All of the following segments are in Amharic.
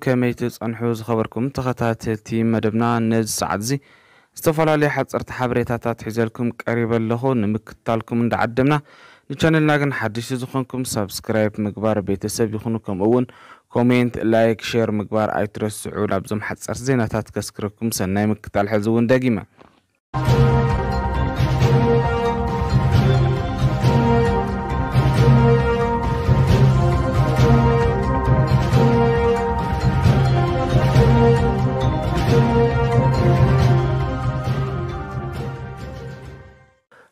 كميتز أنحوز خبركم تخطات تيم مدبنا نز سعدزي استفال علي حد سرت حبريتات تحزيلكم قريبا لخو نمكتالكم اند عدمنا نيشانل ناقن حدش يزخونكم سبسكرايب مقبار بيتسب يخونكم اوون كومنت لايك شير مقبار ايترس سعول عبزم حد سرزيناتات كسكركم سنة مكتال حزوون داقيمة موسيقى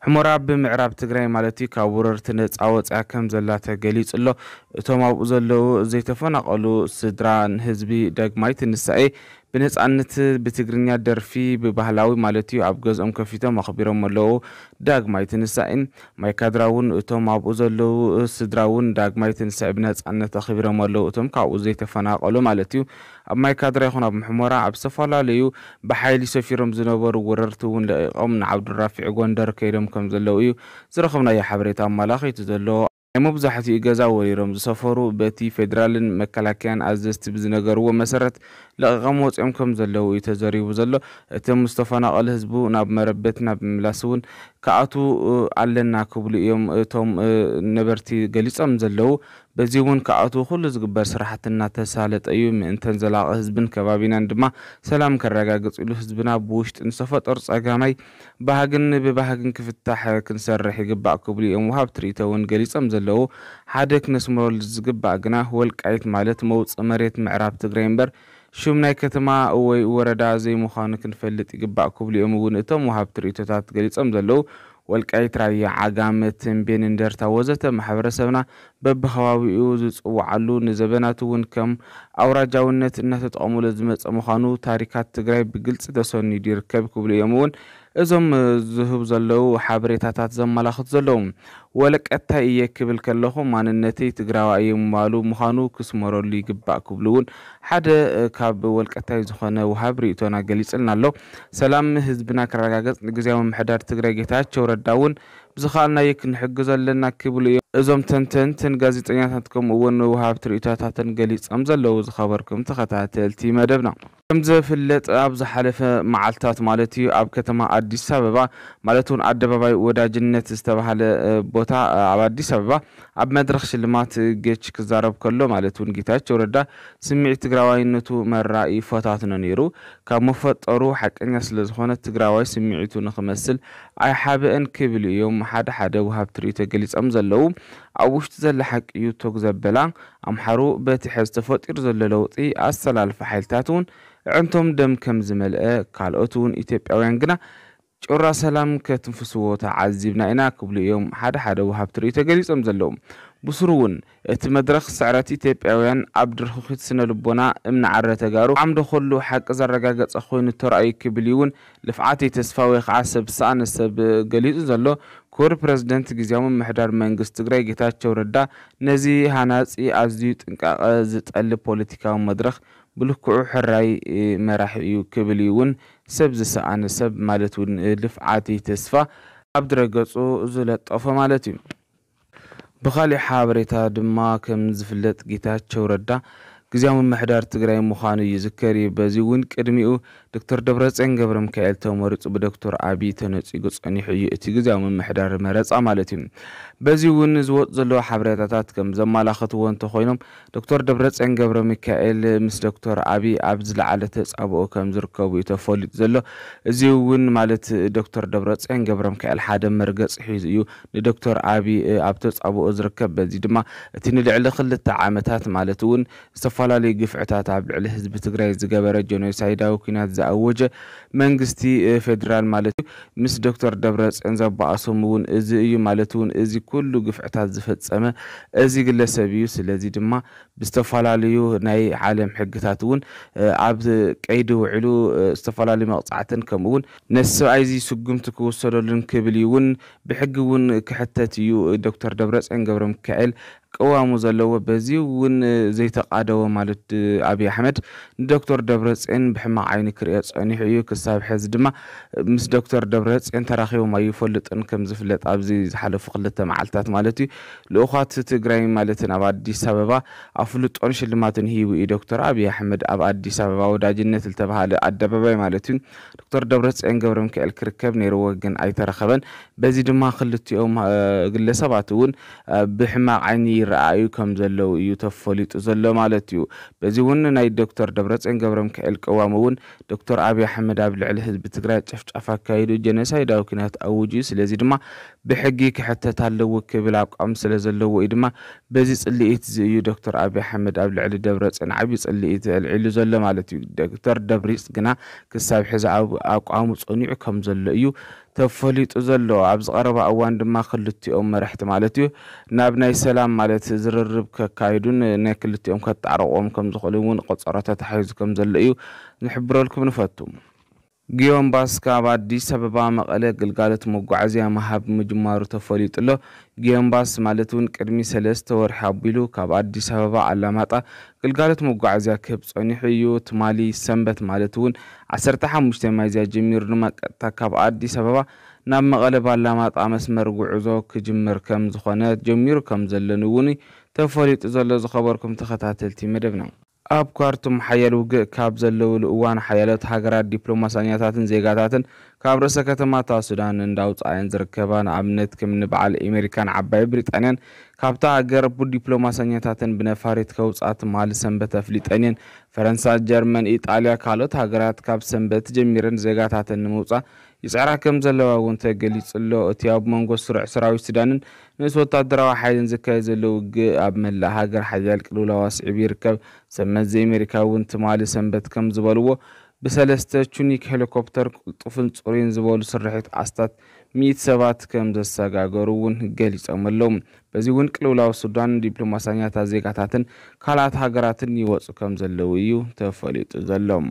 ሑመራ ብምዕራብ ትግራይ ማለት እዩ ካብ ውረርቲ ነፃ ወፅያ ከም ዘላ ተገሊጹ ኣሎ እቶም ኣብኡ ዘለዉ ዘይተፈናቐሉ ስድራ ንህዝቢ ደግማይ ትንሳኤ ብነፃነት ብትግርኛ ደርፊ ብባህላዊ ማለት እዩ ኣብ ገዝኦም ከፊቶም ኣኽቢሮም ኣለዉ ዳግማይ ትንሳእን ማይ ካድራ እውን እቶም ኣብኡ ዘለዉ ስድራ እውን ዳግማይ ትንሳእ ብነፃነት ኣኽቢሮም ኣለዉ እቶም ካብኡ ዘይተፈናቐሉ ማለት እዩ ኣብ ማይ ካድራ ይኹን ኣብ ምሕሞራ ኣብ ዝተፈላለዩ ብሓይሊ ሰፊሮም ዝነበሩ ወረርቲ እውን ለቂቖም ንዓብዱራፊዕ ጎንደር ከይዶም ከም ዘለዉ እዩ ዝረኸብናዮ ሓበሬታ ኣመላኺቱ ዘለዎ መብዛሕትኡ ገዛ ወሪሮም ዝሰፈሩ በቲ ፌደራልን መከላከያን ኣዘዝቲ ብዝነገርዎ መሰረት ለቐቐ ወፂኦም ከም ዘለዉ እዩ ተዘሪቡ ዘሎ እቶም ዝተፈናቐለ ህዝቡ ናብ መረበት ናብ ምምላስ እውን ከኣቱ ኣለና ክብሉ እዮም እቶም ነበርቲ ገሊፆም ዘለዉ በዚ እውን ከኣቱ ኩሉ ዝግበር ስራሕት እናተሳለጠ እዩ ምእንተን ዘላቐ ህዝብን ከባቢናን ድማ ሰላም ከረጋግፅ ኢሉ ህዝብና ብውሽጢ ንዝተፈጠሩ ፀጋማይ ባህግን ብባህግን ክፍታሕ ክንሰርሕ ይግባእ ክብሉ እዮም ውሃብ ትርኢቶ እውን ገሊፆም ዘለዉ ሓደ ክነስምረሉ ዝግባእ ግና ወልቃይት ማለት መውፅእ መሬት ምዕራብ ትግራይ እምበር ሹም ናይ ከተማ ወይ ወረዳ ዘይምዃኑ ክንፈልጥ ይግባእ ክብልኦም እውን እቶም ወሃብ ትርኢቶታት ገሊፆም ዘለዉ ወልቃይት ራያ ዓጋመ ትንቤን እንደርታ ወዘተ ማሕበረሰብና በብኸባቢኡ ዝፅዋዓሉ ንዘበናት እውን ከም ኣውራጃውነት እናተጠቐሙሉ ዝመፀ ምዃኑ ታሪካት ትግራይ ብግልፂ ተሰኒዱ ይርከብ ክብሉ እዮም እውን እዞም ዝህቡ ዘለዉ ሓበሬታታት ዘመላኽት ዘለዉ ወለቀታ እየ ክብል ከለኹ ማንነተይ ትግራዋይ ምባሉ ምዃኑ ክስመረሉ ይግባእ ክብሉ እውን ሓደ ካብ ወልቀታይ ዝኾነ ውሃብ ርእቶና ገሊፅልና ኣሎ ሰላም ህዝብና ክረጋገፅ ንግዜያዊ ምሕዳር ትግራይ ጌታቸው ረዳ እውን بزخالنا يكن حقزا لنا كيبول يوم ازوم تن تن تن غازي تنياتاتكم اوان نوهاب تريتاتا تن غاليس امزا لو زخابركم تخطا تلتي مدبنا امزا فلت ابز حالفة معالتات مالتي اب كتما عدي سببا مالتون عدى باباي ودا جنت استبحال بوتا عب عدي سببا اب مدرخ شلمات جيتش كزارب كلو مالتون جيتاج وردا سمي اتقراواي نتو مر رأي فتاتنا نيرو كمفت اروحك انجس لزخونة تقراواي سمي اتو نخمسل اي حابي ان كيبلي يوم حد حد و هاب تريتا قليز ام زلو او وشت زل حق يوتوك زبلا ام حرو باتي حز تفوت ارزل لوطي السلال فحيلتاتون عنتم دم كم زمل اه قال اوتون اتب اوانقنا جورا سلام كتنفسو تعزيبنا انا قبل يوم حد حد و هاب تريتا قليز ام زلو بسرون ات مدرخ سعراتي تيب اوان ابدر خوخيت سنة لبونا امن عرّة تقارو عم دخلو حق ازار رقاقات اخوين التورعي كبليون لفعاتي تسفاوي خعاسب سعن السب قليزو زلو ክቡር ፕረዚደንት ግዜያዊ ምምሕዳር መንግስት ትግራይ ጌታቸው ረዳ ነዚ ሃናፂ ኣዝዩ ጥንቃቐ ዝጠልብ ፖለቲካዊ መድረኽ ብልክዑ ሕራይ መራሒ እዩ ክብል እውን ሰብ ዝሰኣነ ሰብ ማለት እውን ልፍዓቲ ተስፋ ኣብ ድረገጹ ዝለጠፎ ማለት እዩ ብካሊእ ሓበሬታ ድማ ከም ዝፍለጥ ጌታቸው ረዳ ግዜያዊ ምምሕዳር ትግራይ ምዃኑ ይዝከር እዩ በዚ እውን ቅድሚኡ ዶክተር ደብረፅዮን ገብረ ሚካኤል ተመሪፁ ብዶክተር ኣብዪ ተነፂጉ ፀኒሑ እዩ እቲ ግዜያዊ ምምሕዳር መረፃ ማለት እዩ በዚ እውን ዝወፁ ዘለዎ ሓበሬታታት ከም ዘመላኽትዎ እንተኮይኖም ዶክተር ደብረፅዮን ገብረ ሚካኤል ምስ ዶክተር ኣብዪ ኣብ ዝለዓለ ተፃብኦ ከም ዝርከቡ እዩ ተፈሊጡ ዘሎ እዚ እውን ማለት ዶክተር ደብረፅዮን ገብረ ሚካኤል ሓደ መርገፂ ሒዙ እዩ ንዶክተር ኣብዪ ኣብ ተፃብኦ ዝርከብ በዚ ድማ እቲ ንልዕሊ ክልተ ዓመታት ማለት እውን ዝተፈላለዩ ግፍዕታት ኣብ ልዕሊ ህዝቢ ትግራይ ዝገበረ ጀኖሳይዳዊ ኩናት زاوجه منغستي فدرال مالتو مس دكتور دبرس انزا باسومون ازي مالتون ازي كلو غفعتا سما ازي غلسبيو سلازي دما بستفالاليو ناي عالم حقتاتون عبد قيد وعلو استفالالي مقطعتن كمون نسو ايزي سغمت كوسدلن كبليون بحقون كحتاتيو دكتور دبرس ان كال ቅዋሙ ዘለዎ በዚ እውን ዘይተቃደወ ማለት ኣብዪ ኣሕመድ ንዶክተር ደብረፅን ብሕማቅ ዓይኒ ክርኦ ፀኒሑ እዩ ክሳብ ሕዚ ድማ ምስ ዶክተር ደብረፅን ተራኪቦም ኣይፈልጥን ከም ዝፍለጥ ኣብዚ ዝሓለፉ ክልተ መዓልትታት ማለት እዩ ልኡኻት ትግራይ ማለትን ኣብ ኣዲስ ኣበባ ኣፍልጦን ሽልማትን ሂቡ እዩ ዶክተር ኣብዪ ኣሕመድ ኣብ ኣዲስ ኣበባ ወዳጅነት ዝተባሃለ ኣደባባይ ማለት እዩ ዶክተር ደብረፅን ገብረ ምክኤል ክርከብ ነይርዎ ግን ኣይተረኸበን በዚ ድማ ክልትኦም ግለሰባት እውን ብሕማቅ ዓይኒ ይረኣዩ ከም ዘለዉ እዩ ተፈሊጡ ዘሎ ማለት እዩ በዚ እውን ናይ ዶክተር ደብረፅን ገብረ ሚካኤል ቅዋም እውን ዶክተር ኣብዪ ኣሕመድ ኣብ ልዕሊ ህዝቢ ትግራይ ጨፍጫፍ ኣካይዱ ጀነሳይዳዊ ኩናት ኣውጅ እዩ ስለዚ ድማ ብሕጊ ክሕተት ኣለዎ ክብል ኣቋም ስለ ዘለዎ እዩ ድማ በዚ ፅልኢት እዚ እዩ ዶክተር ኣብዪ ኣሕመድ ኣብ ልዕሊ ደብረፅን ዓብዪ ፅልኢት ኣልዒሉ ዘሎ ማለት እዩ ዶክተር ደብሪፅ ግና ክሳብ ሕዚ ኣቋሙ ፀኒዑ ከም ዘሎ እዩ ተፈሊጡ ዘሎ ኣብ ዝቐረባ እዋን ድማ ክልቲኦም መራሕቲ ማለት እዩ ናብ ናይ ሰላም ማለት ዝርርብ ከካይዱን ናይ ክልቲኦም ከጣዕረቆም ከም ዝኽእሉ እውን ቆፀሮ ተታሓሒዙ ከም ዘሎ እዩ ንሕብረልኩም ንፈቱ ግዮን ባስካ ኣብ ኣዲስ ኣበባ መቐለ ግልጋሎት መጓዓዝያ መሃብ ምጅማሩ ተፈሊጡ ኣሎ ግዮን ባስ ማለት እውን ቅድሚ ሰለስተ ወርሒ ኣቢሉ ካብ ኣዲስ ኣበባ ኣላማጣ ግልጋሎት መጓዓዝያ ክህብ ፀኒሑ እዩ ትማሊ ሰንበት ማለት እውን 1 15 ሚያዝያ ጀሚሩ ድማ ቀጥታ ካብ ኣዲስ ኣበባ ናብ መቐለ ባላማጣ መስመር ጉዕዞ ክጅምር ከም ዝኾነ ጀሚሩ ከም ዘለን እውን ተፈሊጡ ዘሎ ዝኸበርኩም ተኸታተልቲ መደብ ነው ኣብ ኳርቱም ሓያል ውግእ ካብ ዘለውሉ እዋን ሓያሎት ሃገራት ዲፕሎማሰኛታትን ዜጋታትን ካብ ርእሰ ከተማታ ሱዳን እንዳውፃእን ዝርከባ ንኣብነት ከም ንበዓል ኣሜሪካን ዓባይ ብሪጣንያን ካብታ ሃገር ብዲፕሎማሰኛታትን ብነፋሪት ከውፃት ትማል ሰንበት ኣፍሊጠን እየን ፈረንሳ ጀርመን ኢጣልያ ካልኦት ሃገራት ካብ ሰንበት ጀሚረን ዜጋታትን ንምውፃእ ይፅዕራ ከም ዘለዋ እውን ተገሊጹሎ እቲ ኣብ መንጎ ስሩዕ ሰራዊት ሱዳንን ንእስ ወታደራዊ ሓይልን ዝካየድ ዘሎ ውግእ ኣብ መላእ ሃገር ሓያል ቅልውላዋ ስዒቡ ይርከብ ሰመዚ ዘኣሜሪካ እውን ትማሊ ሰንበት ከም ዝበልዎ ብሰለስተ ቹኒክ ሄሊኮፕተር ቅልጡፍን ጽሩይን ዝበሉ ስርሒት ዓስታት ሚኢት ሰባት ከም ዘሰጋገሩ እውን ገሊፆም ኣለዉ በዚ እውን ቅልውላዊ ሱዳን ዲፕሎማሳኛታት ዜጋታትን ካልኣት ሃገራትን ይወፁ ከም ዘለዉ እዩ ተፈሊጡ ዘሎም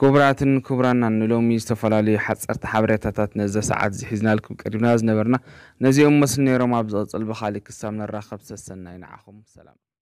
ክቡራትን ክቡራና ንሎሚ ዝተፈላለዩ ሓፀርቲ ሓበሬታታት ነዚ ሰዓት ዝሒዝናልኩም ቅድምና ዝነበርና ነዚኦም መስሊ ነይሮም ኣብ ዝቕፅል ብካሊእ ክሳብ ንራኸብ ሰሰና ይንዓኹም ሰላም